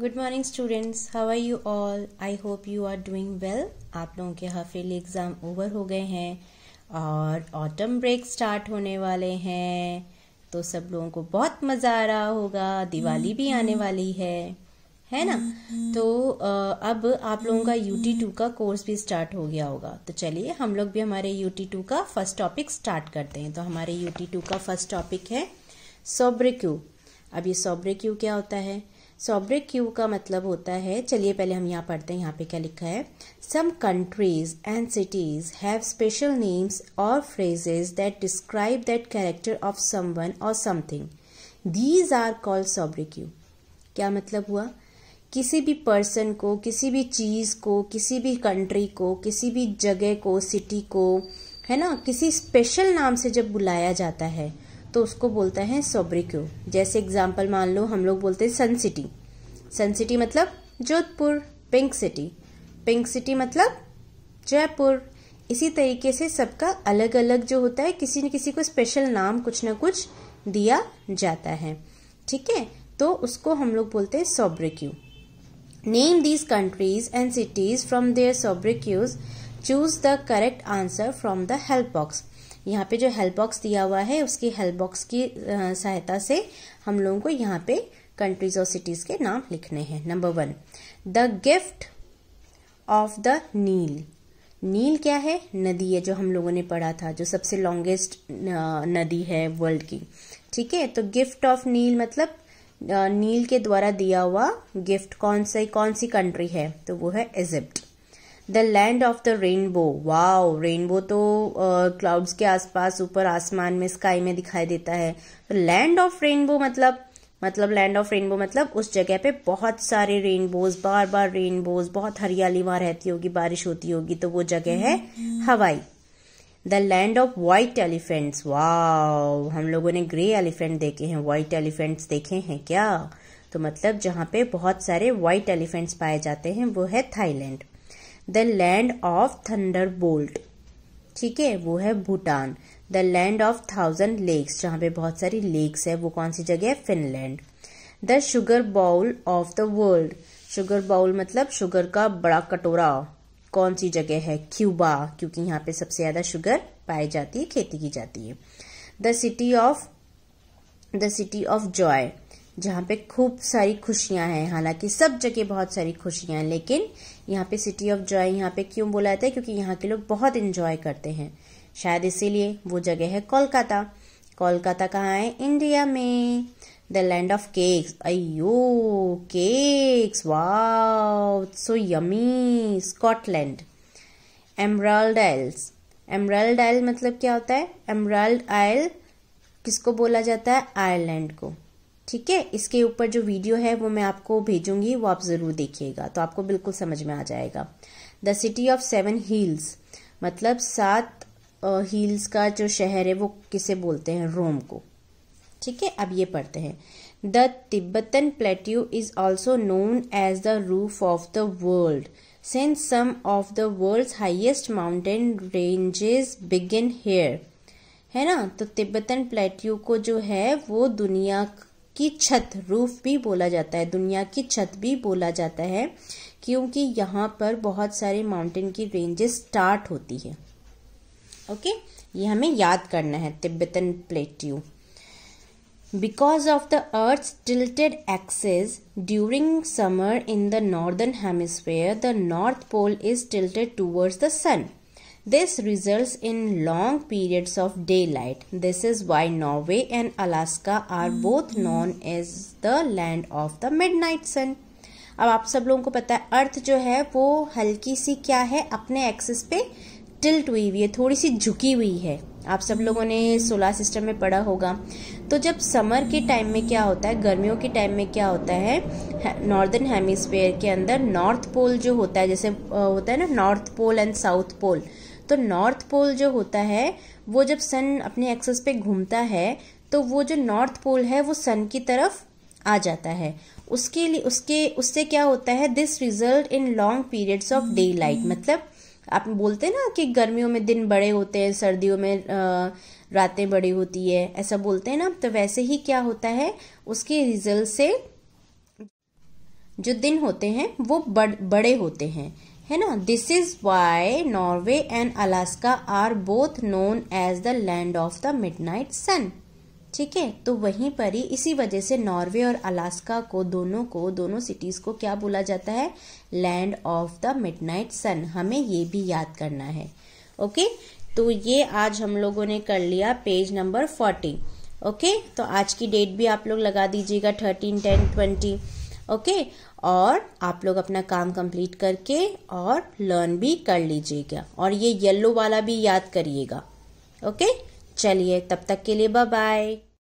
Good morning students how are you all I hope you are doing well आप लोगों के half yearly exam over हो गए हैं और ऑटम ब्रेक स्टार्ट होने वाले हैं तो सब लोगों को बहुत मज़ा आ रहा होगा दिवाली भी आने वाली है है ना तो अब आप लोगों का यू टी टू का कोर्स भी स्टार्ट हो गया होगा तो चलिए हम लोग भी हमारे यू टी टू का फर्स्ट टॉपिक स्टार्ट करते हैं तो हमारे यू टी टू का फर्स्ट टॉपिक है सोब्रिक्यू अब ये सोब्रिक्यू क्या होता है सॉब्रिक क्यू का मतलब होता है चलिए पहले हम यहाँ पढ़ते हैं यहाँ पे क्या लिखा है some countries and cities have special names or phrases that describe that character of someone or something these are called sobriquet क्या मतलब हुआ किसी भी पर्सन को किसी भी चीज़ को किसी भी कंट्री को किसी भी जगह को सिटी को है ना किसी स्पेशल नाम से जब बुलाया जाता है तो उसको बोलते हैं सोब्रिक्यू जैसे एग्जाम्पल मान लो हम लोग बोलते हैं सन सिटी सन सिटी मतलब Jodhpur pink city pink city मतलब जयपुर इसी तरीके से सबका अलग अलग जो होता है किसी न किसी को स्पेशल नाम कुछ ना कुछ दिया जाता है ठीक है तो उसको हम लोग बोलते हैं sobriquet name these countries and cities from their sobriquets choose the correct answer from the help box यहाँ पे जो हेल्प बॉक्स दिया हुआ है उसकी हेल्प बॉक्स की सहायता से हम लोगों को यहाँ पे कंट्रीज और सिटीज के नाम लिखने हैं number one the gift of the Nile Nile क्या है नदी है जो हम लोगों ने पढ़ा था जो सबसे लॉन्गेस्ट नदी है वर्ल्ड की ठीक है तो गिफ्ट ऑफ नील मतलब नील के द्वारा दिया हुआ गिफ्ट कौन सा कौन सी कंट्री है तो वो है Egypt the land of the rainbow wow rainbow तो क्लाउड्स uh, के आसपास ऊपर आसमान में स्काई में दिखाई देता है तो लैंड ऑफ रेनबो मतलब मतलब लैंड ऑफ रेनबो मतलब उस जगह पे बहुत सारे रेनबोज बार बार रेनबोज बहुत हरियाली वहां रहती होगी बारिश होती होगी तो वो जगह है हम्म। Hawaii the land of white elephants wow हम लोगों ने ग्रे एलिफेंट देखे हैं व्हाइट एलिफेंट्स देखे हैं क्या तो मतलब जहां पे बहुत सारे व्हाइट एलिफेंट्स पाए जाते हैं वो है Thailand the land of thunderbolt ठीक है वो है Bhutan the land of thousand lakes जहाँ पे बहुत सारी लेक्स है वो कौन सी जगह है Finland the sugar bowl of the world sugar bowl मतलब शुगर का बड़ा कटोरा कौन सी जगह है क्यूबा क्योंकि यहाँ पे सबसे ज़्यादा शुगर पाई जाती है खेती की जाती है the city of the city of joy जहाँ पे खूब सारी खुशियाँ हैं हालांकि सब जगह बहुत सारी खुशियाँ हैं लेकिन यहाँ पे सिटी ऑफ जॉय यहाँ पे क्यों बोला जाता है क्योंकि यहाँ के लोग बहुत इन्जॉय करते हैं शायद इसीलिए वो जगह है कोलकाता कोलकाता कहाँ है इंडिया में द लैंड ऑफ केक्स अयो cakes wow so yummy Scotland emerald isles emerald isle मतलब क्या होता है एमराल्ड आइल किसको बोला जाता है आयरलैंड को ठीक है इसके ऊपर जो वीडियो है वो मैं आपको भेजूंगी वो आप ज़रूर देखिएगा तो आपको बिल्कुल समझ में आ जाएगा the city of seven hills मतलब सात हील्स का जो शहर है वो किसे बोलते हैं रोम को ठीक है अब ये पढ़ते हैं the Tibetan plateau is also known as the roof of the world sense some of the world highest mountain ranges begin here है ना तो तिब्बतन प्लेट्यू को जो है वो दुनिया की छत रूफ भी बोला जाता है दुनिया की छत भी बोला जाता है क्योंकि यहाँ पर बहुत सारे माउंटेन की रेंजेस स्टार्ट होती है ओके ये हमें याद करना है Tibetan plateau because of the earth tilted axis during summer in the northern hemisphere the north pole is tilted towards the sun This results in long periods of daylight. This is why Norway and Alaska are both mm-hmm. known as the land of the midnight sun. अब आप सब लोगों को पता है अर्थ जो है वो हल्की सी क्या है अपने एक्सिस पे टिल्ट हुई हुई है थोड़ी सी झुकी हुई है आप सब लोगों ने सोलर mm-hmm. सिस्टम में पढ़ा होगा तो जब समर के टाइम में क्या होता है गर्मियों के टाइम में क्या होता है नॉर्दर्न हेमिस्फेयर के अंदर नॉर्थ पोल जो होता है जैसे होता है ना north pole and south pole तो नॉर्थ पोल जो होता है वो जब सन अपने एक्सेस पे घूमता है तो वो जो नॉर्थ पोल है वो सन की तरफ आ जाता है उसके लिए उसके उससे क्या होता है this result in long periods of daylight मतलब आप बोलते हैं ना कि गर्मियों में दिन बड़े होते हैं सर्दियों में रातें बड़ी होती है ऐसा बोलते हैं ना तो वैसे ही क्या होता है उसके रिजल्ट से जो दिन होते हैं वो बड़, बड़े होते हैं है ना this is why Norway and Alaska are both known as the land of the midnight sun ठीक है तो वहीं पर ही इसी वजह से नॉर्वे और अलास्का को दोनों को दोनों सिटीज को क्या बोला जाता है land of the midnight sun हमें ये भी याद करना है ओके तो ये आज हम लोगों ने कर लिया पेज नंबर फोर्टी ओके तो आज की डेट भी आप लोग लगा दीजिएगा थर्टीन टेन ट्वेंटी ओके और आप लोग अपना काम कंप्लीट करके और लर्न भी कर लीजिएगा और ये येलो वाला भी याद करिएगा ओके चलिए तब तक के लिए बाय बाय